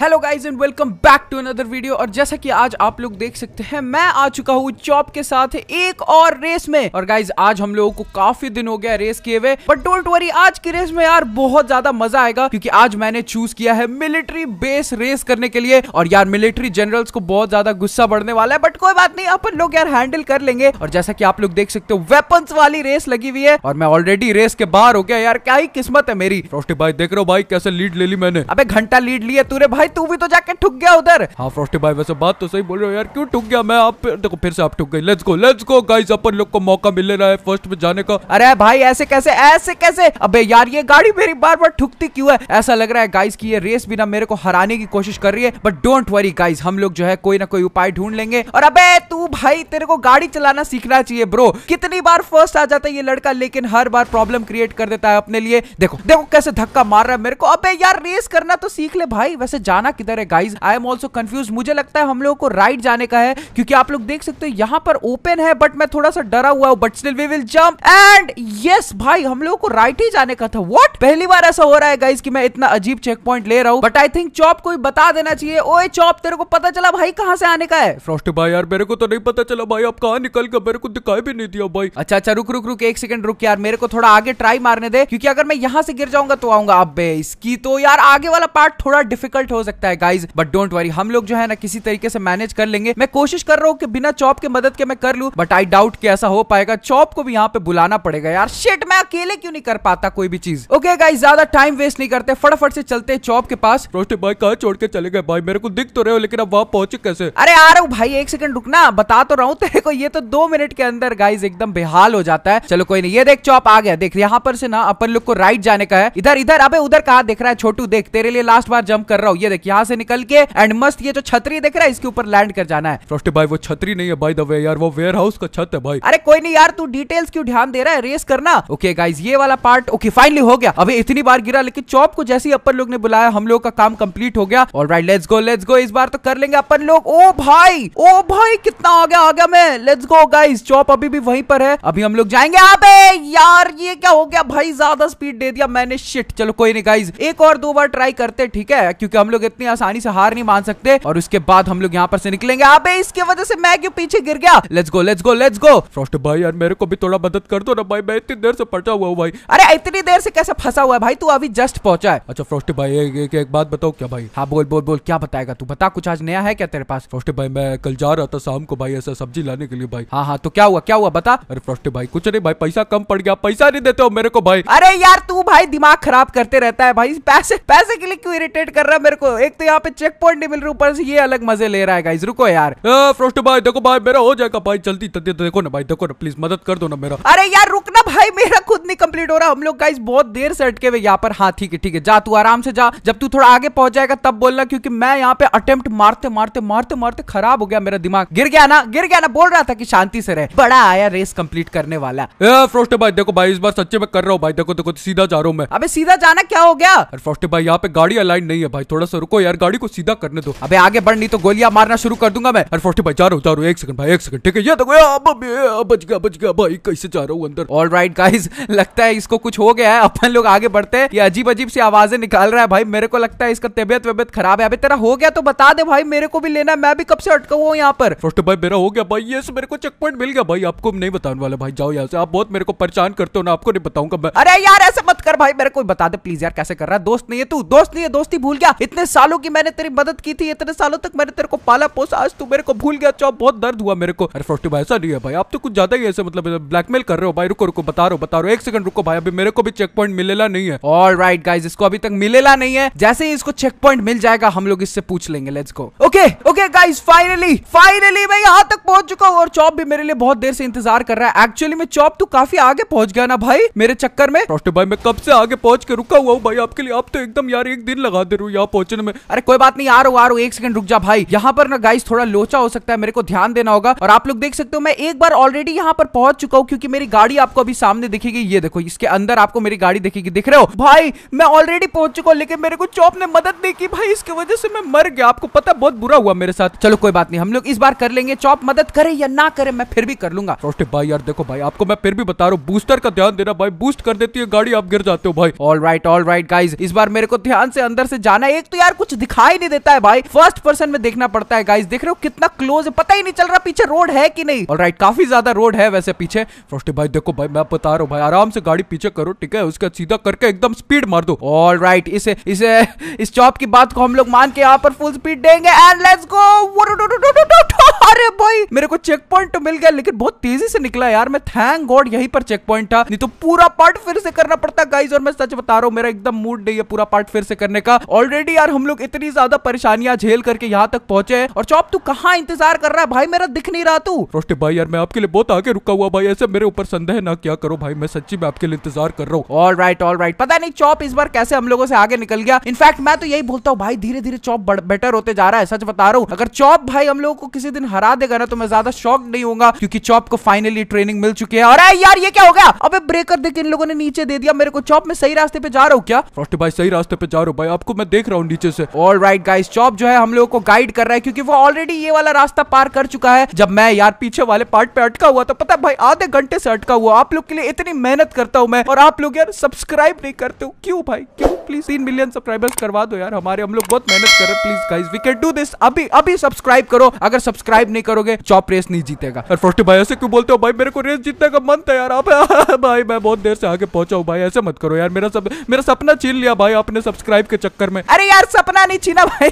hello guys and welcome back to another video और जैसा कि आज आप लोग देख सकते हैं मैं आ चुका हूँ चॉप के साथ एक और रेस में और गाइस आज हम लोगों को काफी दिन हो गया रेस किए हुए बट डोंट वरी आज की रेस में यार बहुत ज्यादा मजा आएगा क्योंकि आज मैंने चूज किया है मिलिट्री बेस रेस करने के लिए और यार मिलिट्री जनरल्स को बहुत ज्यादा गुस्सा बढ़ने वाला है बट कोई बात नहीं अपन लोग यार हैंडल कर लेंगे और जैसा की आप लोग देख सकते हो वेपन्स वाली रेस लगी हुई है और मैं ऑलरेडी रेस के बाहर हो गया यार क्या ही किस्मत है मेरी देख रहे हो भाई कैसे लीड ले ली मैंने अब घंटा लीड लिया तुरे भाई भाई तू भी तो जाके ठुक गया उधर हाँ फ्रॉस्टी भाई वैसे बात तो सही बोल रहे हो यार क्यों ठुक गया मैं आप देखो फिर से आप ठुक गई let's go let's go guys अपन लोग को मौका मिल रहा है फर्स्ट में जाने का अरे भाई ऐसे कैसे ऐसे कैसे अबे यार ये गाड़ी मेरी बार बार ठुकती क्यों है ऐसा लग रहा है गाइस की ये रेस भी ना मेरे को हराने की कोशिश कर रही है बट डोंट वरी गाइस हम लोग जो है कोई ना कोई उपाय ढूंढ लेंगे और अबे तू भाई तेरे को गाड़ी चलाना सीखना चाहिए ब्रो कितनी बार फर्स्ट आ जाता है ये लड़का लेकिन हर बार प्रॉब्लम क्रिएट कर देता है अपने लिए देखो देखो कैसे धक्का मार रहा है मेरे को अबे यार रेस करना तो सीख ले भाई वैसे जा जाना किधर है guys I am also confuse मुझे लगता है हम लोगों को राइट जाने का है क्योंकि आप लोग देख सकते हो यहाँ पर ओपन है बट मैं थोड़ा सा डरा हुआ हूँ but still we will jump and yes भाई हम लोगों को राइट ही जाने का था वॉट पहली बार ऐसा हो रहा है गाइज की मैं इतना अजीब चेक पॉइंट ले रहा हूँ बट आई थिंक चॉप को बता देना चाहिए ओए चॉप तेरे को पता चला भाई कहाँ से आने का है फ्रॉस्ट भाई यार मेरे को तो नहीं पता चला भाई आप कहा निकल गए मेरे को दिखाई भी नहीं दिया भाई अच्छा अच्छा रुक रुक रुक एक सेकंड रुक यार मेरे को थोड़ा आगे ट्राई मारने दे क्योंकि अगर मैं यहाँ से गिर जाऊंगा तो आऊंगा अब इसकी तो यार आगे वाला पार्ट थोड़ा डिफिकल्ट हो सकता है गाइज बट डोंट वरी हम लोग जो है ना किसी तरीके से मैनेज कर लेंगे मैं कोशिश कर रहा हूँ कि बिना चॉप के मदद के मैं कर लू बट आई डाउट कि ऐसा हो पाएगा चॉप को भी यहाँ पे बुलाना पड़ेगा यार शेट मैं अकेले क्यों नहीं कर पाता कोई भी चीज ओके गाइज ज्यादा टाइम वेस्ट नहीं करते फटाफट से चलते चॉप के पास रोस्टे भाई कहा छोड़ के चले गए भाई मेरे को दिख तो रहे हो लेकिन अब वहां पहुंचे कैसे अरे आ रहा हूँ भाई एक सेकंड रुकना बता तो रहा हूँ तेरे को ये तो दो मिनट के अंदर गाइज एकदम बेहाल हो जाता है चलो कोई नहीं ये देख चॉप आ गया देख यहाँ पर से ना अपन लोग को राइट जाने का है इधर इधर अबे उधर कहा देख रहा है छोटू देख तेरे लिए लास्ट बार जंप कर रहा हूँ ये डायरेक्ट यहाँ से निकल के एंड मस्त ये जो छतरी देख रहा है इसके ऊपर लैंड कर जाना है फ्रॉस्टी भाई वो छतरी नहीं है भाई द वे यार वो वेयर हाउस का छत है भाई अरे कोई नहीं यार तू डिटेल्स क्यों ध्यान दे रहा है रेस करना ओके गाइज ये वाला पार्ट ओके फाइनली हो गया अभी इतनी बार गिरा लेकिन चौप को जैसे ही अपन लोग ने बुलाया हम लोग का काम कम्प्लीट हो गया और right let's go let's go इस बार तो कर लेंगे अपन लोग ओ भाई ओ भाई कितना आ गया आ गया मैं लेट्स गो गाइज चौप अभी भी वहीं पर है अभी हम लोग जाएंगे आप यार ये क्या हो गया भाई ज्यादा स्पीड दे दिया मैंने शिट चलो कोई नहीं गाइज एक और दो बार ट्राई करते ठीक है क्योंकि हम लोग इतनी आसानी से हार नहीं मान सकते और उसके बाद हम लोग यहाँ पर से निकलेंगे आप इसके वजह से मैं क्यों पीछे गिर गया let's go let's go let's go Frost भाई यार मेरे को भी थोड़ा मदद कर दो ना भाई मैं इतनी देर से फंसा हुआ हूँ भाई अरे इतनी देर से कैसे फंसा हुआ है भाई तू अभी जस्ट पहुंचा है अच्छा फ्रॉस्ट भाई एक, एक, एक बात बताओ क्या भाई हाँ बोल बोल बोल क्या बताएगा तू बता कुछ आज नया है क्या तेरे पास फ्रॉस्ट भाई मैं कल जा रहा था शाम को भाई ऐसा सब्जी लाने के लिए भाई हाँ हाँ तो क्या हुआ क्या हुआ बता अरे फ्रॉस्ट भाई कुछ नहीं भाई पैसा कम पड़ गया पैसा नहीं देते हो मेरे को भाई अरे यार तू भाई दिमाग खराब करते रहता है भाई पैसे पैसे के लिए क्यों इरिटेट कर रहा है मेरे को हो एक तो यहाँ पे चेक पॉइंट नहीं मिल रहा ऊपर से ये अलग मजे ले रहा है रुको यार फ्रोस्ट भाई देखो भाई मेरा हो जाएगा भाई जल्दी देखो ना भाई देखो ना प्लीज मदद कर दो ना मेरा अरे यार रुकना भाई मेरा नहीं कंप्लीट हो रहा हम लोग गाइस बहुत देर से अटके हुए यहाँ पर हाँ ठीक है ठीक है जा तू आराम से जा जब तू थोड़ा आगे पहुंच जाएगा तब बोलना क्योंकि मैं यहाँ पे अटेम्प्ट मारते मारते मारते मारते खराब हो गया मेरा दिमाग गिर गया ना गिर गया ना बोल रहा था कि शांति से रहे बड़ा आया रेस कंप्लीट करने वाला फ्रोस्टे भाई देखो भाई इस बार सच्चे में कर रहा हूँ भाई देखो देखो सीधा जा रहा हूँ मैं अभी सीधा जाना क्या हो गया अरे फ्रोस्टे भाई यहाँ पे गाड़ी अलाइन नहीं है भाई थोड़ा सा रुको यार गाड़ी को सीधा करने दो अभी आगे बढ़ नहीं तो गोलियां मारना शुरू कर दूंगा मैं अरे फ्रोस्टे भाई जा रहा हूँ जा रहा हूँ एक सेकंड भाई एक सेकंड ठीक है ये देखो बच गया बच गया भाई कैसे जा रहा हूँ अंदर ऑल राइट गाइज लगता है इसको कुछ हो गया है अपन लोग आगे बढ़ते हैं ये अजीब अजीब सी आवाजें निकाल रहा है भाई मेरे को लगता है इसका तबियत वबियत खराब है अभी तेरा हो गया तो बता दे भाई मेरे को भी लेना है मैं भी कब से अटका हुआ यहाँ पर फर्स्ट भाई मेरा हो गया भाई ये मेरे को चेक पॉइंट मिल गया भाई आपको नहीं बताने वाला भाई जाओ यहाँ से आप बहुत मेरे को परेशान करते हो ना आपको नहीं बताऊंगा मैं अरे यार ऐसे मत कर भाई मेरे को बता दे प्लीज यार कैसे कर रहा है दोस्त नहीं है तू दोस्त नहीं है दोस्ती भूल गया इतने सालों की मैंने तेरी मदद की थी इतने सालों तक मैंने तेरे को पाला पोसा आज तू मेरे को भूल गया चौब बहुत दर्द हुआ मेरे को अरे फर्स्ट भाई ऐसा नहीं है भाई आप तो कुछ ज्यादा ही ऐसे मतलब ब्लैकमेल कर रहे हो भाई रुको रुको बता रहे हो बता रहे हो एक सेकंड रुको भाई अभी मेरे को भी चेक पॉइंट मिलेगा नहीं है और राइट गाइज इसको अभी तक मिलेगा नहीं है जैसे ही इसको चेक पॉइंट मिल जाएगा हम लोग इससे पूछ लेंगे let's go okay okay guys finally finally मैं यहाँ तक पहुंच चुका हूँ और चॉप भी मेरे लिए बहुत देर से इंतजार कर रहा है एक्चुअली में चॉप तो काफी आगे पहुंच गया ना भाई मेरे चक्कर में भाई मैं कब से आगे पहुंच के रुका हुआ हूँ भाई आपके लिए आप तो एकदम यार एक दिन लगा दे रू यहाँ पहुंचने में अरे कोई बात नहीं आ रहा आ रहा एक सेकंड रुक जा भाई यहाँ पर ना गाइस थोड़ा लोचा हो सकता है मेरे को ध्यान देना होगा और आप लोग देख सकते हो मैं एक बार ऑलरेडी यहाँ पर पहुंच चुका हूँ क्योंकि मेरी गाड़ी आपको अभी सामने दिखेगी ये देखो इसके अंदर आपको मेरी गाड़ी देखेगी दिख रहे हो भाई मैं ऑलरेडी पहुंच चुका हूँ लेकिन मेरे को चौप ने मदद नहीं की भाई इसकी वजह से मैं मर गया आपको पता बहुत बुरा हुआ मेरे साथ चलो कोई बात नहीं हम लोग इस बार कर लेंगे चौप मदद करे या ना करे मैं फिर भी कर लूंगा भाई यार देखो भाई आपको मैं फिर भी बता रहा हूँ बूस्टर का ध्यान देना भाई बूस्ट कर देती है गाड़ी आप गिर जाते हो भाई all right all right guys इस बार मेरे को ध्यान से अंदर से जाना एक तो यार कुछ दिखाई नहीं देता है भाई फर्स्ट पर्सन में देखना पड़ता है गाइज देख रहे हो कितना क्लोज है पता ही नहीं चल रहा पीछे रोड है कि नहीं ऑल राइट काफी ज्यादा रोड है वैसे पीछे भाई देखो भाई मैं बता रहा हूँ भाई आराम से गाड़ी पीछे करो ठीक है उसका सीधा करके एकदम स्पीड मार दो ऑल राइट इसे इसे इस चॉप की बात को हम लोग मान के यहाँ पर फुल स्पीड देंगे एंड लेट्स गो अरे भाई मेरे को चेक पॉइंट तो मिल गया लेकिन बहुत तेजी से निकला यार मैं थैंक गॉड यही पर चेक पॉइंट था नहीं तो पूरा पार्ट फिर से करना पड़ता गाइज और मैं सच बता रहा हूँ मेरा एकदम मूड नहीं है पूरा पार्ट फिर से करने का ऑलरेडी यार हम लोग इतनी ज्यादा परेशानियां झेल करके यहाँ तक पहुंचे और चौप तू कहा इंतजार कर रहा है भाई मेरा दिख नहीं रहा तू रोस्टे भाई यार मैं आपके लिए बहुत आगे रुका हुआ भाई ऐसे मेरे ऊपर संदेह ना क्या करो भाई मैं सच सच्ची मैं आपके लिए इंतजार कर रहा हूँ ऑल राइट ऑल राइट पता नहीं चॉप इस बार कैसे हम लोगों से आगे निकल गया इनफैक्ट मैं तो यही बोलता हूँ भाई धीरे धीरे चॉप बेटर होते जा रहा है सच बता रहा हूँ अगर चॉप भाई हम लोगों को किसी दिन हरा देगा ना तो मैं ज्यादा शॉक नहीं हूँ क्योंकि चॉप को फाइनली ट्रेनिंग मिल चुकी है अरे यार ये क्या हो गया अब ब्रेकर देख इन लोगों ने नीचे दे दिया मेरे को चॉप में सही रास्ते पे जा रहा हूँ क्या फ्रॉस्टी भाई सही रास्ते पे जा रहा हूँ भाई आपको मैं देख रहा हूँ नीचे से ऑल राइट गाइस चॉप जो है हम लोगों को गाइड कर रहा है क्योंकि वो ऑलरेडी ये वाला रास्ता पार कर चुका है जब मैं यार पीछे वाले पार्ट पे अटका हुआ तो पता भाई आधे घंटे से अटका हुआ आप लोग के लिए इतनी मेहनत मेहनत करता हूँ मैं और आप लोग यार सब्सक्राइब नहीं करते हो क्यों भाई क्यों प्लीज तीन मिलियन सब्सक्राइबर्स करवा दो यार हमारे हम लोग बहुत मेहनत कर रहे हैं please guys we can do this अभी अभी सब्सक्राइब करो अगर सब्सक्राइब नहीं करोगे चॉप रेस नहीं जीतेगा और फोर्टी भाई ऐसे क्यों बोलते हो भाई मेरे को रेस जीतने का मन था यार आप भाई मैं बहुत देर से आगे पहुंचा हूँ भाई ऐसे मत करो यार मेरा सब मेरा सपना छीन लिया भाई आपने सब्सक्राइब के चक्कर में अरे यार सपना नहीं छीना भाई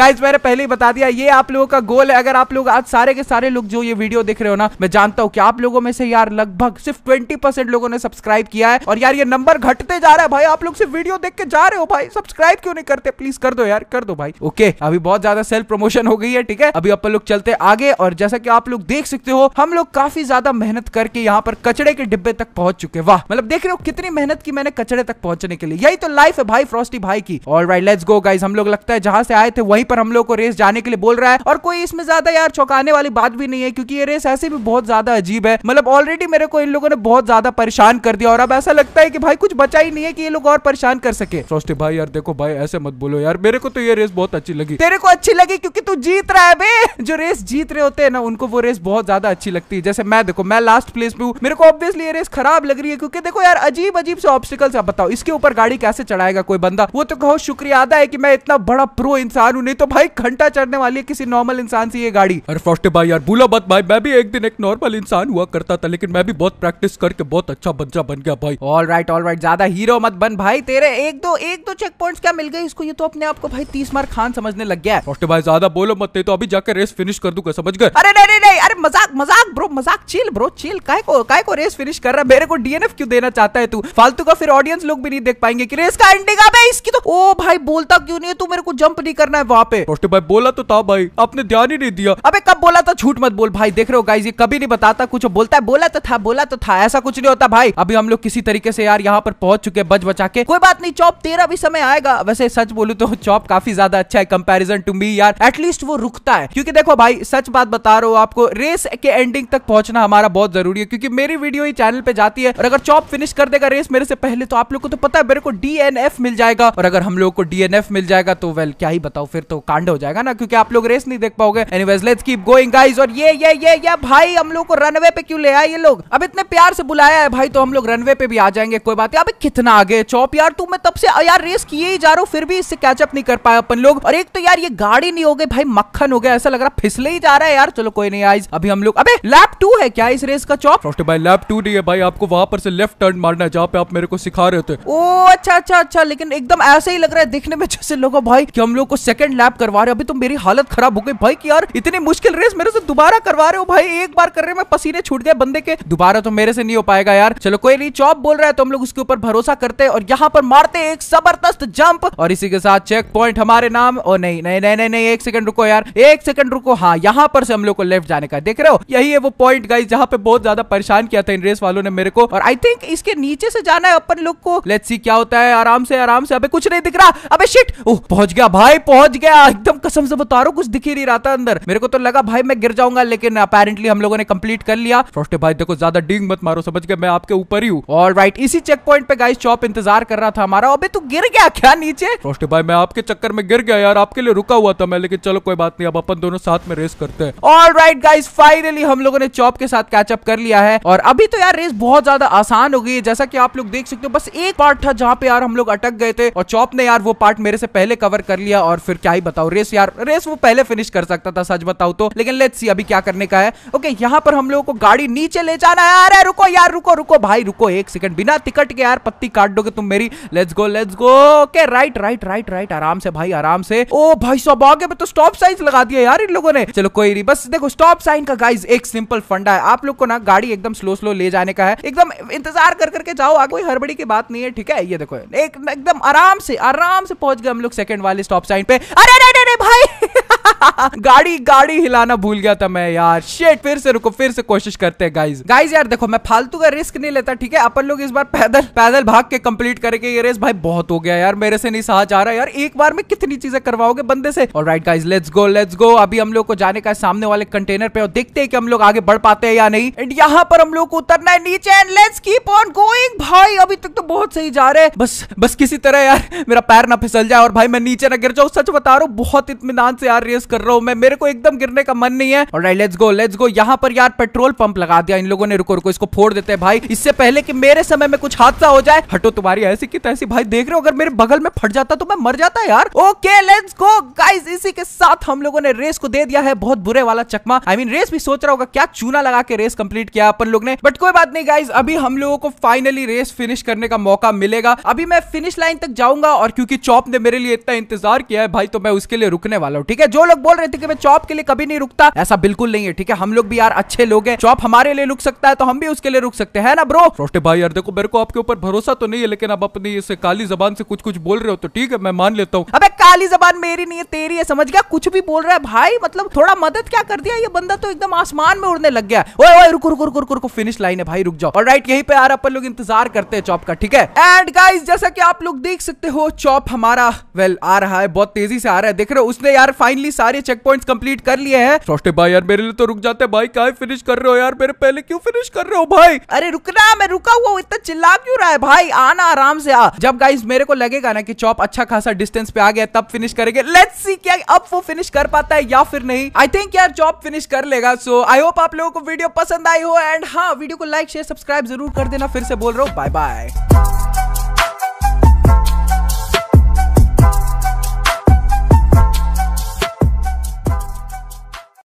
गाइज मैंने पहले ही बता दिया ये आप लोगों का गोल है अगर आप लोग आज सारे के सारे लोग जो ये वीडियो देख रहे हो ना मैं जानता हूँ कि आप लोगों में से यार लगभग सिर्फ ट्वेंटी परसेंट लोगों ने सब्सक्राइब किया है और यार ये नंबर घटते जा रहा है भाई आप लोग से वीडियो देख के जा रहे हो भाई सब्सक्राइब क्यों नहीं करते प्लीज कर दो यार कर दो भाई ओके अभी बहुत ज्यादा सेल्फ प्रमोशन हो गई है ठीक है अभी अपन लोग चलते आगे और जैसा कि आप लोग देख सकते हो हम लोग काफी ज्यादा मेहनत करके यहाँ पर कचड़े के डिब्बे तक पहुंच चुके वाह मतलब देख रहे हो कितनी मेहनत की मैंने कचड़े तक पहुंचने के लिए यही तो लाइफ है भाई फ्रॉस्टी भाई की और राइट लेट्स गो गाइज हम लोग लगता है जहां से आए थे वहीं पर हम लोग को रेस जाने के लिए बोल रहा है और कोई इसमें ज्यादा यार चौंकाने वाली बात भी नहीं है क्योंकि ये रेस ऐसे भी बहुत ज्यादा अजीब है मतलब ऑलरेडी मेरे को इन लोगों ने बहुत ज्यादा परेशान कर दिया और अब ऐसा लगता है कि भाई कुछ बचा ही नहीं है कि ये लोग और परेशान कर सके सोचते भाई यार देखो भाई ऐसे मत बोलो यार मेरे को तो ये रेस बहुत अच्छी लगी तेरे को अच्छी लगी क्योंकि तू जीत रहा है बे जो रेस जीत रहे होते हैं ना उनको वो रेस बहुत ज्यादा अच्छी लगती है जैसे मैं देखो मैं लास्ट प्लेस पे हूँ मेरे को ऑब्वियसली ये रेस खराब लग रही है क्योंकि देखो यार अजीब अजीब से ऑब्स्टिकल्स आप बताओ इसके ऊपर गाड़ी कैसे चढ़ाएगा कोई बंदा वो तो कहो शुक्रिया अदा है की मैं इतना बड़ा प्रो इंसान हूँ नहीं तो भाई घंटा चढ़ने वाली है किसी नॉर्मल इंसान से ये गाड़ी अरे फोस्टे भाई यार बोला बत भाई मैं भी एक दिन एक नॉर्मल इंसान हुआ करता था लेकिन मैं भी बहुत प्रैक्टिस करके बहुत अच्छा बच्चा बन गया भाई ऑल राइट ऑल राइट ज्यादा हीरो मत बन भाई तेरे एक दो एक दो चेक पॉइंट क्या मिल गए इसको ये तो अपने आपको भाई तीस मार खान समझने लग गया है तो भाई ज्यादा बोलो मत तो अभी जाकर रेस फिनिश कर दूंगा समझ गए अरे नहीं नहीं अरे मजाक मजाक ब्रो मजाक चील ब्रो चील काय को काय को रेस फिनिश कर रहा है मेरे को डीएनएफ क्यों देना चाहता है तू फालतू का फिर ऑडियंस लोग भी नहीं देख पाएंगे कि रेस का एंडिंग अब इसकी तो ओ भाई बोलता क्यों नहीं है तू मेरे को जंप नहीं करना है वहाँ पे रोस्टे तो भाई बोला तो था भाई आपने ध्यान ही नहीं दिया अबे कब बोला था झूठ मत बोल भाई देख रहे हो गाइस ये कभी नहीं बताता कुछ बोलता है बोला तो था बोला तो था ऐसा कुछ नहीं होता भाई अभी हम लोग किसी तरीके से यार यहाँ पर पहुंच चुके बच बचा के कोई बात नहीं चौप तेरा भी समय आएगा वैसे सच बोलू तो चौप काफी ज्यादा अच्छा है कंपेरिजन टू मी यार एटलीस्ट वो रुकता है क्योंकि देखो भाई सच बात बता रहा हूँ आपको रेस के एंडिंग तक पहुंचना हमारा बहुत जरूरी है क्योंकि मेरी वीडियो ही चैनल पे जाती है और अगर चौप फिनिश कर देगा रेस मेरे से पहले तो आप लोग को तो पता है मेरे को डीएनएफ मिल जाएगा और अगर हम लोग को डीएनएफ मिल जाएगा तो वेल क्या ही बताओ फिर तो कांड हो जाएगा ना क्योंकि आप लोग रेस नहीं देख पाओगे anyways let's keep going guys और ये ये ये ये भाई हम लोग को रनवे पे क्यों ले आए ये लोग अब इतने प्यार यार से बुलाया है भाई तो हम लोग रनवे पे भी आ जाएंगे कोई बात नहीं अभी कितना आगे चौप यार तू मैं तब से यार रेस किए ही जा रहा हूँ फिर भी इससे कैचअप नहीं कर पाया अपन लोग और एक तो यार ये गाड़ी नहीं हो गई भाई मक्खन हो गया ऐसा लग रहा फिसले ही जा रहा है यार चलो कोई नहीं आज अभी हम लोग अभी लैप टू है क्या इस रेस का चौप भाई लैप टू नहीं है भाई आपको वहां पर से लेफ्ट टर्न मारना है जहाँ पे आप मेरे को सिखा रहे थे ओ अच्छा अच्छा अच्छा लेकिन एकदम ऐसे ही लग रहा है दिखने में जैसे लोगों भाई की हम लोग को सेकंड लैप करवा रहे हो अभी तो मेरी हालत खराब हो गई भाई की यार इतनी मुश्किल रेस मेरे से दोबारा करवा रहे हो भाई एक बार कर रहे मैं पसीने छूट गए बंदे के दोबारा तो मेरे से से नहीं हो पाएगा यार चलो कोई नहीं चौप बोल रहा है तो हम लोग उसके ऊपर भरोसा करते हैं और यहाँ पर मारते एक जबरदस्त जंप और इसी के साथ चेक पॉइंट हमारे नाम और नहीं नहीं नहीं नहीं, नहीं एक सेकंड रुको यार एक सेकंड रुको हाँ यहाँ पर से हम लोग को लेफ्ट जाने का देख रहे हो यही है वो पॉइंट गाइस जहाँ पे बहुत ज्यादा परेशान किया था इन रेस वालों ने मेरे को और आई थिंक इसके नीचे से जाना है अपन लोग को लेट सी क्या होता है आराम से आराम से अभी कुछ नहीं दिख रहा अबे शिट ओह पहुंच गया भाई पहुंच गया एकदम कसम से बता रहा कुछ दिख ही नहीं रहा था अंदर मेरे को तो लगा भाई मैं गिर जाऊंगा लेकिन अपेरेंटली हम लोगों ने कंप्लीट कर लिया भाई देखो ज्यादा डिंग मत मारो समझ के मैं आपके ऊपर ही हूँ और राइट इसी चेक पॉइंट पे गाइस चॉप इंतजार कर रहा था हमारा अबे तू गिर गया क्या नीचे रोस्टी भाई मैं आपके चक्कर में गिर गया यार आपके लिए रुका हुआ था मैं लेकिन चलो कोई बात नहीं अब अपन दोनों साथ में रेस करते हैं और राइट गाइज फाइनली हम लोगों ने चॉप के साथ कैचअप कर लिया है और अभी तो यार रेस बहुत ज्यादा आसान हो गई है जैसा की आप लोग देख सकते हो बस एक पार्ट था जहाँ पे यार हम लोग अटक गए थे और चॉप ने यार वो पार्ट मेरे से पहले कवर कर लिया और फिर क्या ही बताओ रेस यार रेस वो पहले फिनिश कर सकता था सच बताओ तो लेकिन लेट्स सी अभी क्या करने का है ओके यहाँ पर हम लोगों को गाड़ी नीचे ले जाना है अरे रुको रुको यार रुको रुको भाई रुको एक सेकंड बिना टिकट के यार पत्ती काट दोगे तुम मेरी let's go let's go okay right right right right आराम से भाई आराम से ओ भाई सब आगे में तो स्टॉप साइन लगा दिया यार इन लोगों ने चलो कोई नहीं बस देखो स्टॉप साइन का गाइज एक सिंपल फंडा है आप लोग को ना गाड़ी एकदम स्लो स्लो ले जाने का है एकदम इंतजार कर करके जाओ आगे कोई हड़बड़ी की बात नहीं है ठीक है ये देखो एक एकदम आराम से आराम से पहुंच गए हम लोग सेकंड वाले स्टॉप साइन पे अरे नहीं नहीं भाई गाड़ी गाड़ी हिलाना भूल गया था मैं यार शेट फिर से रुको फिर से कोशिश करते हैं गाइज गाइज यार देखो मैं फालतू का रिस्क नहीं लेता ठीक है अपन लोग इस बार पैदल पैदल भाग के कंप्लीट करेंगे ये रेस भाई बहुत हो गया यार मेरे से नहीं सहा जा रहा यार एक बार में कितनी चीजें करवाओगे बंदे से और right guys let's go let's go अभी हम लोग को जाने का सामने वाले कंटेनर पे और देखते हैं कि हम लोग आगे बढ़ पाते हैं या नहीं एंड यहाँ पर हम लोग को उतरना है नीचे and let's keep on going भाई अभी तक तो बहुत सही जा रहे हैं बस बस किसी तरह यार मेरा पैर ना फिसल जाए और भाई मैं नीचे ना गिर जाऊँ सच बता रहा हूँ बहुत इतमान से यार रेस कर रहा हूँ मैं मेरे को एकदम गिरने का मन नहीं है और लेट्स गो लेट्स गो यहाँ पर यार पेट्रोल पंप लगा दिया इन लोगों ने रुको रुको इसको फोड़ देते हैं भाई इससे पहले कि मेरे समय में कुछ हादसा हो जाए हटो तुम्हारी ऐसी की तैसी भाई देख रहे हो अगर मेरे बगल में फट जाता तो मैं मर जाता यार ओके लेट्स गो गाइस इसी के साथ हम लोगों ने रेस को दे दिया है बहुत बुरे वाला चकमा आई मीन रेस भी सोच रहा होगा क्या चूना लगा के रेस कंप्लीट किया अपन लोग ने बट कोई बात नहीं गाइज अभी हम लोगों को फाइनली रेस फिनिश करने का मौका मिलेगा अभी मैं फिनिश लाइन तक जाऊंगा और क्योंकि चौप ने मेरे लिए इतना इंतजार किया है भाई तो मैं उसके लिए रुकने वाला हूँ ठीक है जो लोग लोग बोल रहे थे कि मैं चॉप के लिए कभी नहीं रुकता ऐसा बिल्कुल नहीं है ठीक है हम लोग भी यार अच्छे लोग हैं चॉप हमारे लिए रुक सकता है तो हम भी उसके लिए रुक सकते हैं ना ब्रो रोस्टे भाई यार देखो मेरे को आपके ऊपर भरोसा तो नहीं है लेकिन आप अपनी इस काली जबान से कुछ कुछ बोल रहे हो तो ठीक है मैं मान लेता हूँ अब काली जबान मेरी नहीं है तेरी है समझ गया कुछ भी बोल रहा है भाई मतलब थोड़ा मदद क्या कर दिया ये बंदा तो एकदम आसमान में उड़ने लग गया ओए ओए रुको रुको रुको रुको रुको फिनिश लाइन है भाई रुक जाओ और राइट यही पे यार अपन लोग इंतजार करते हैं चॉप का ठीक है एंड गाइस जैसा कि आप लोग देख सकते हो चॉप हमारा वेल आ रहा है बहुत तेजी से आ रहा है देख रहे हो उसने यार फाइनली सारी सारे चेक पॉइंट कम्प्लीट कर लिए है सोचते भाई यार मेरे लिए तो रुक जाते भाई क्या फिनिश कर रहे हो यार मेरे पहले क्यों फिनिश कर रहे हो भाई अरे रुकना मैं रुका हुआ इतना चिल्ला क्यों रहा है भाई आना आराम से आ जब गाइस मेरे को लगेगा ना कि चॉप अच्छा खासा डिस्टेंस पे आ गया तब फिनिश करेंगे लेट्स सी क्या अब वो फिनिश कर पाता है या फिर नहीं आई थिंक यार चॉप फिनिश कर लेगा सो आई होप आप लोगों को वीडियो पसंद आई हो एंड हाँ वीडियो को लाइक शेयर सब्सक्राइब जरूर कर देना फिर से बोल रहा हूँ बाय बाय